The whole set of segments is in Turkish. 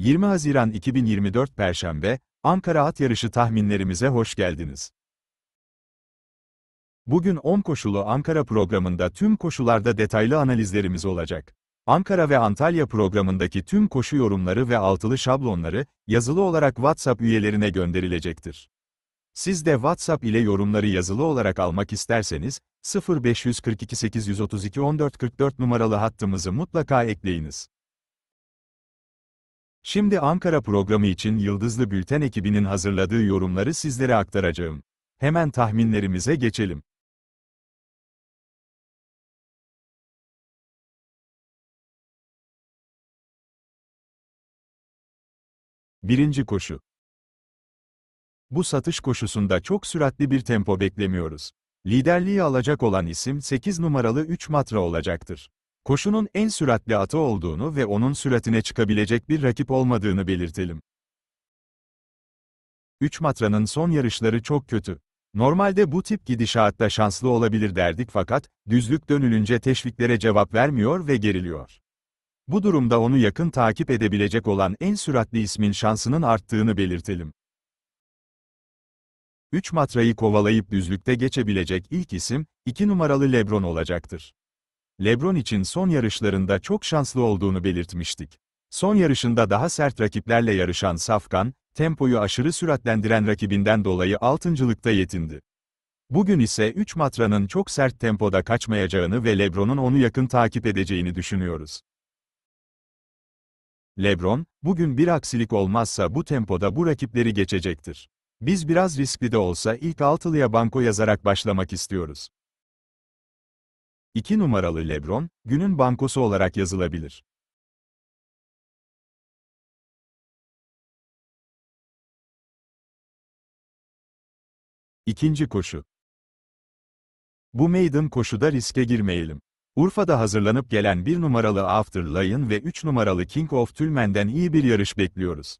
20 Haziran 2024 Perşembe, Ankara At Yarışı tahminlerimize hoş geldiniz. Bugün 10 koşulu Ankara programında tüm koşularda detaylı analizlerimiz olacak. Ankara ve Antalya programındaki tüm koşu yorumları ve altılı şablonları, yazılı olarak WhatsApp üyelerine gönderilecektir. Siz de WhatsApp ile yorumları yazılı olarak almak isterseniz, 0542 832 1444 numaralı hattımızı mutlaka ekleyiniz. Şimdi Ankara programı için Yıldızlı Bülten ekibinin hazırladığı yorumları sizlere aktaracağım. Hemen tahminlerimize geçelim. Birinci koşu. Bu satış koşusunda çok süratli bir tempo beklemiyoruz. Liderliği alacak olan isim 8 numaralı 3 matra olacaktır koşunun en süratli atı olduğunu ve onun süratine çıkabilecek bir rakip olmadığını belirtelim. 3 matranın son yarışları çok kötü. Normalde bu tip gidişatta şanslı olabilir derdik fakat, düzlük dönülünce teşviklere cevap vermiyor ve geriliyor. Bu durumda onu yakın takip edebilecek olan en süratli ismin şansının arttığını belirtelim. 3 matrayı kovalayıp düzlükte geçebilecek ilk isim, 2 numaralı Lebron olacaktır. LeBron için son yarışlarında çok şanslı olduğunu belirtmiştik. Son yarışında daha sert rakiplerle yarışan Safkan, tempoyu aşırı süratlendiren rakibinden dolayı altıncılıkta yetindi. Bugün ise 3 matranın çok sert tempoda kaçmayacağını ve LeBron'un onu yakın takip edeceğini düşünüyoruz. LeBron, bugün bir aksilik olmazsa bu tempoda bu rakipleri geçecektir. Biz biraz riskli de olsa ilk altılıya banko yazarak başlamak istiyoruz. 2 numaralı Lebron, günün bankosu olarak yazılabilir. İkinci koşu. Bu meydan koşuda riske girmeyelim. Urfa'da hazırlanıp gelen 1 numaralı After ve 3 numaralı King of Tülmen'den iyi bir yarış bekliyoruz.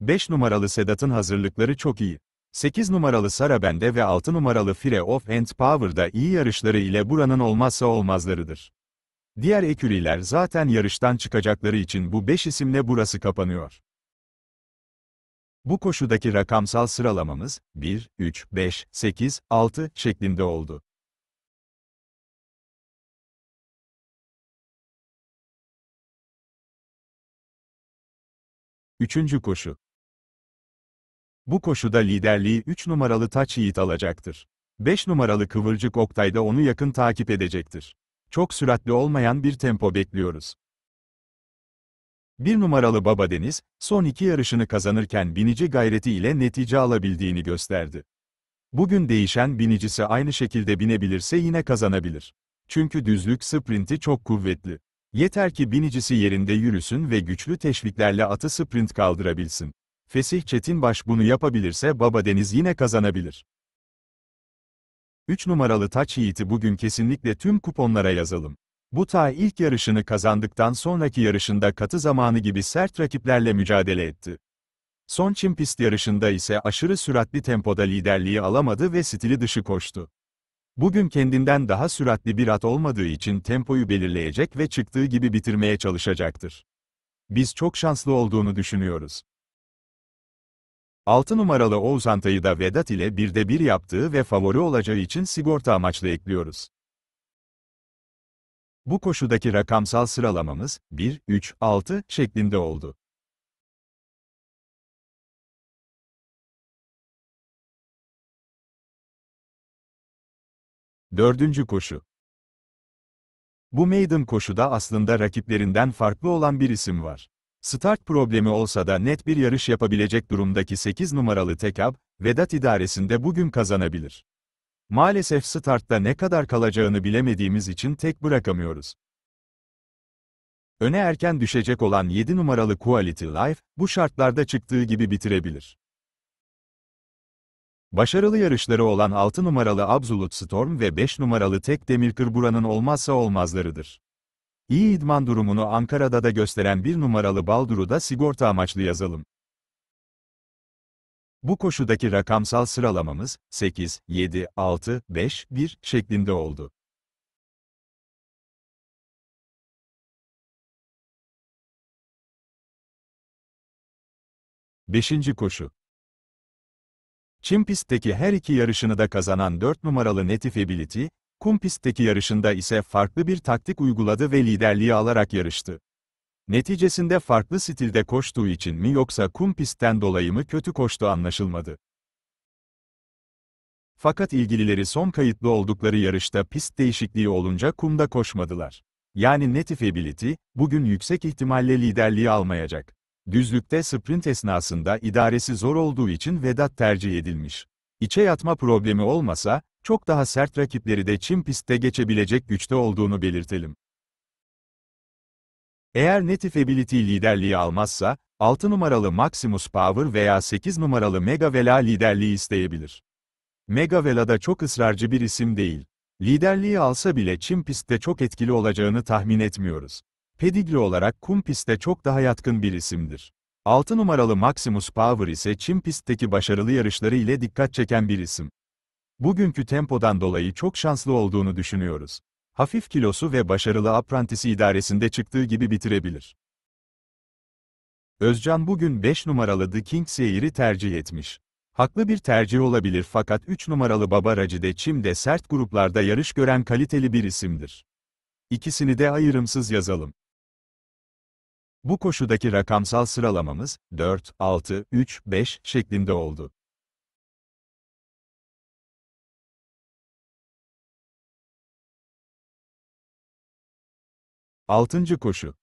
5 numaralı Sedat'ın hazırlıkları çok iyi. 8 numaralı Sarabende ve 6 numaralı Fire of and Power'da iyi yarışları ile buranın olmazsa olmazlarıdır. Diğer eküriler zaten yarıştan çıkacakları için bu 5 isimle burası kapanıyor. Bu koşudaki rakamsal sıralamamız 1, 3, 5, 8, 6 şeklinde oldu. Üçüncü koşu bu koşuda liderliği 3 numaralı Taç Yiğit alacaktır. 5 numaralı Kıvırcık Oktay da onu yakın takip edecektir. Çok süratli olmayan bir tempo bekliyoruz. 1 numaralı Baba Deniz, son iki yarışını kazanırken binici gayreti ile netice alabildiğini gösterdi. Bugün değişen binicisi aynı şekilde binebilirse yine kazanabilir. Çünkü düzlük sprinti çok kuvvetli. Yeter ki binicisi yerinde yürüsün ve güçlü teşviklerle atı sprint kaldırabilsin. Fesih Çetinbaş bunu yapabilirse Baba Deniz yine kazanabilir. 3 numaralı taç yiğiti bugün kesinlikle tüm kuponlara yazalım. Bu ta ilk yarışını kazandıktan sonraki yarışında katı zamanı gibi sert rakiplerle mücadele etti. Son çim pist yarışında ise aşırı süratli tempoda liderliği alamadı ve stili dışı koştu. Bugün kendinden daha süratli bir at olmadığı için tempoyu belirleyecek ve çıktığı gibi bitirmeye çalışacaktır. Biz çok şanslı olduğunu düşünüyoruz. 6 numaralı Oğuzhan da Vedat ile birde bir yaptığı ve favori olacağı için sigorta amaçlı ekliyoruz. Bu koşudaki rakamsal sıralamamız 1, 3, 6 şeklinde oldu. Dördüncü koşu. Bu maiden koşuda aslında rakiplerinden farklı olan bir isim var. Start problemi olsa da net bir yarış yapabilecek durumdaki 8 numaralı Tekab, Vedat idaresinde bugün kazanabilir. Maalesef startta ne kadar kalacağını bilemediğimiz için tek bırakamıyoruz. Öne erken düşecek olan 7 numaralı Quality Life, bu şartlarda çıktığı gibi bitirebilir. Başarılı yarışları olan 6 numaralı Absolute Storm ve 5 numaralı Tek Demir buranın olmazsa olmazlarıdır. İyi idman durumunu Ankara'da da gösteren bir numaralı Baldur'u da sigorta amaçlı yazalım. Bu koşudaki rakamsal sıralamamız 8, 7, 6, 5, 1 şeklinde oldu. Beşinci koşu Çim pistteki her iki yarışını da kazanan 4 numaralı Native Ability, Kum pistteki yarışında ise farklı bir taktik uyguladı ve liderliği alarak yarıştı. Neticesinde farklı stilde koştuğu için mi yoksa kum pistten dolayı mı kötü koştu anlaşılmadı. Fakat ilgilileri son kayıtlı oldukları yarışta pist değişikliği olunca kumda koşmadılar. Yani Netifability, bugün yüksek ihtimalle liderliği almayacak. Düzlükte sprint esnasında idaresi zor olduğu için Vedat tercih edilmiş. İçe yatma problemi olmasa, çok daha sert rakipleri de çim pistte geçebilecek güçte olduğunu belirtelim. Eğer Native Ability liderliği almazsa, 6 numaralı Maximus Power veya 8 numaralı Mega Vela liderliği isteyebilir. Mega Vela da çok ısrarcı bir isim değil. Liderliği alsa bile çim pistte çok etkili olacağını tahmin etmiyoruz. Pedigli olarak kum pistte çok daha yatkın bir isimdir. 6 numaralı Maximus Power ise çim pistteki başarılı yarışları ile dikkat çeken bir isim. Bugünkü tempodan dolayı çok şanslı olduğunu düşünüyoruz. Hafif kilosu ve başarılı aprantisi idaresinde çıktığı gibi bitirebilir. Özcan bugün 5 numaralı The King Seyir'i tercih etmiş. Haklı bir tercih olabilir fakat 3 numaralı Baba Racide Çim'de sert gruplarda yarış gören kaliteli bir isimdir. İkisini de ayrımsız yazalım. Bu koşudaki rakamsal sıralamamız 4, 6, 3, 5 şeklinde oldu. Altıncı koşu.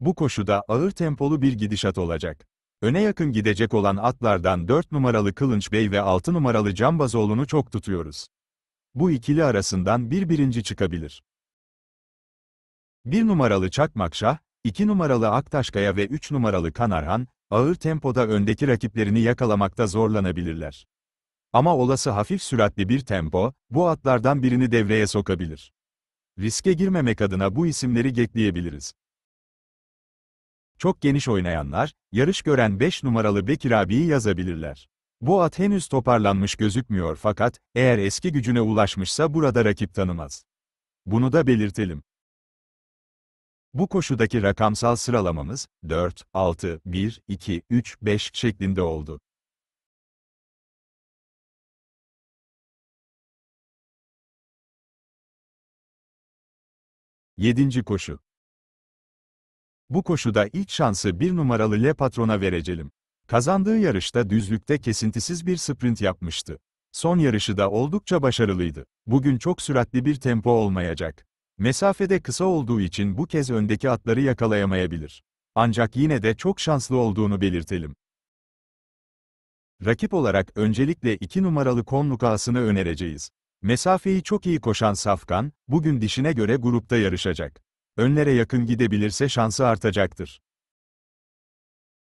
Bu koşuda ağır tempolu bir gidişat olacak. Öne yakın gidecek olan atlardan 4 numaralı Kılınç Bey ve 6 numaralı Cambazoğlu'nu çok tutuyoruz. Bu ikili arasından bir birinci çıkabilir. 1 numaralı Çakmakşah, 2 numaralı Aktaşkaya ve 3 numaralı Kanarhan, ağır tempoda öndeki rakiplerini yakalamakta zorlanabilirler. Ama olası hafif süratli bir tempo, bu atlardan birini devreye sokabilir. Riske girmemek adına bu isimleri gekleyebiliriz. Çok geniş oynayanlar, yarış gören 5 numaralı Bekir abiyi yazabilirler. Bu at henüz toparlanmış gözükmüyor fakat, eğer eski gücüne ulaşmışsa burada rakip tanımaz. Bunu da belirtelim. Bu koşudaki rakamsal sıralamamız, 4, 6, 1, 2, 3, 5 şeklinde oldu. 7. koşu. Bu koşuda ilk şansı bir numaralı Le Patron'a verecelim. Kazandığı yarışta düzlükte kesintisiz bir sprint yapmıştı. Son yarışı da oldukça başarılıydı. Bugün çok süratli bir tempo olmayacak. Mesafede kısa olduğu için bu kez öndeki atları yakalayamayabilir. Ancak yine de çok şanslı olduğunu belirtelim. Rakip olarak öncelikle 2 numaralı Konlukas'ını önereceğiz. Mesafeyi çok iyi koşan Safkan, bugün dişine göre grupta yarışacak. Önlere yakın gidebilirse şansı artacaktır.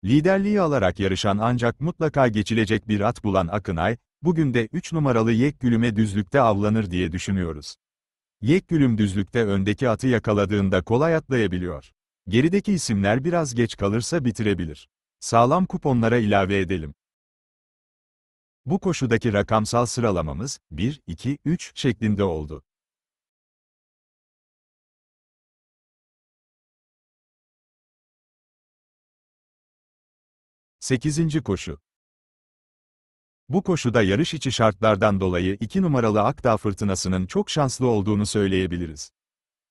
Liderliği alarak yarışan ancak mutlaka geçilecek bir at bulan Akınay, bugün de 3 numaralı Yekgülüm'e düzlükte avlanır diye düşünüyoruz. Yekgülüm düzlükte öndeki atı yakaladığında kolay atlayabiliyor. Gerideki isimler biraz geç kalırsa bitirebilir. Sağlam kuponlara ilave edelim. Bu koşudaki rakamsal sıralamamız 1, 2, 3 şeklinde oldu. Sekizinci koşu bu koşuda yarış içi şartlardan dolayı iki numaralı Akdağ fırtınasının çok şanslı olduğunu söyleyebiliriz.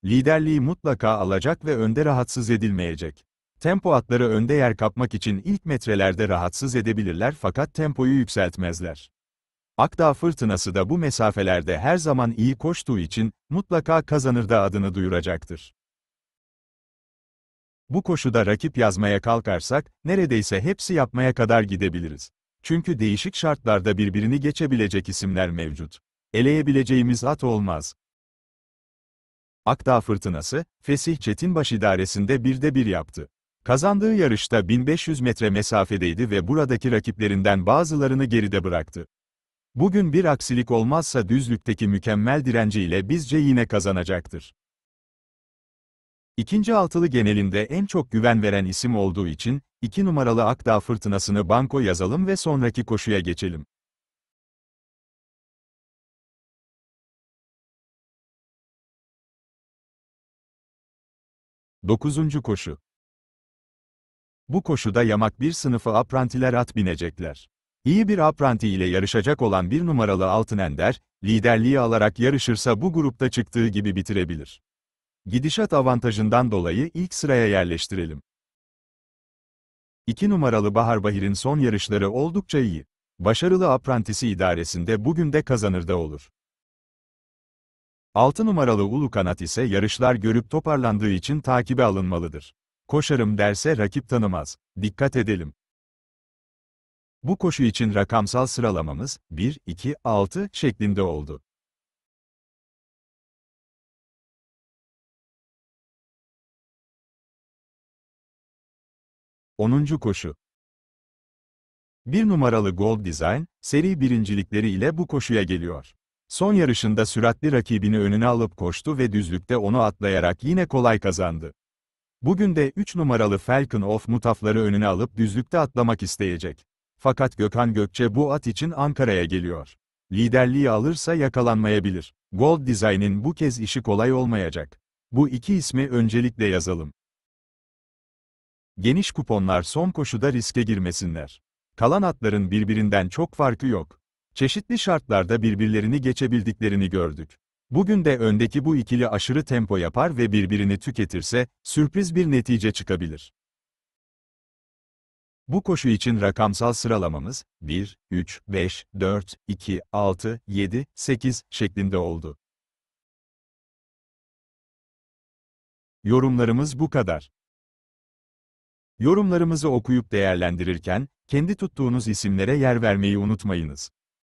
Liderliği mutlaka alacak ve önde rahatsız edilmeyecek. Tempo atları önde yer kapmak için ilk metrelerde rahatsız edebilirler fakat tempoyu yükseltmezler. Akdağ fırtınası da bu mesafelerde her zaman iyi koştuğu için, mutlaka kazanır da adını duyuracaktır. Bu koşuda rakip yazmaya kalkarsak, neredeyse hepsi yapmaya kadar gidebiliriz. Çünkü değişik şartlarda birbirini geçebilecek isimler mevcut. Eleyebileceğimiz at olmaz. Akdağ fırtınası, Fesih Çetinbaş idaresinde birde bir yaptı. Kazandığı yarışta 1500 metre mesafedeydi ve buradaki rakiplerinden bazılarını geride bıraktı. Bugün bir aksilik olmazsa düzlükteki mükemmel direnciyle bizce yine kazanacaktır. İkinci altılı genelinde en çok güven veren isim olduğu için, 2 numaralı Akdağ fırtınasını banko yazalım ve sonraki koşuya geçelim. Dokuzuncu koşu bu koşuda yamak bir sınıfı aprantiler at binecekler. İyi bir apranti ile yarışacak olan bir numaralı Altın Ender, liderliği alarak yarışırsa bu grupta çıktığı gibi bitirebilir. Gidişat avantajından dolayı ilk sıraya yerleştirelim. 2 numaralı Bahar Bahir'in son yarışları oldukça iyi. Başarılı aprantisi idaresinde bugün de kazanır da olur. 6 numaralı Ulu Kanat ise yarışlar görüp toparlandığı için takibe alınmalıdır. Koşarım derse rakip tanımaz. Dikkat edelim. Bu koşu için rakamsal sıralamamız 1, 2, 6 şeklinde oldu. Onuncu koşu. Bir numaralı Gold Design, seri birincilikleri ile bu koşuya geliyor. Son yarışında süratli rakibini önüne alıp koştu ve düzlükte onu atlayarak yine kolay kazandı. Bugün de 3 numaralı Falcon of Mutafları önüne alıp düzlükte atlamak isteyecek. Fakat Gökhan Gökçe bu at için Ankara'ya geliyor. Liderliği alırsa yakalanmayabilir. Gold Design'in bu kez işi kolay olmayacak. Bu iki ismi öncelikle yazalım. Geniş kuponlar son koşuda riske girmesinler. Kalan atların birbirinden çok farkı yok. Çeşitli şartlarda birbirlerini geçebildiklerini gördük. Bugün de öndeki bu ikili aşırı tempo yapar ve birbirini tüketirse, sürpriz bir netice çıkabilir. Bu koşu için rakamsal sıralamamız 1, 3, 5, 4, 2, 6, 7, 8 şeklinde oldu. Yorumlarımız bu kadar. Yorumlarımızı okuyup değerlendirirken, kendi tuttuğunuz isimlere yer vermeyi unutmayınız.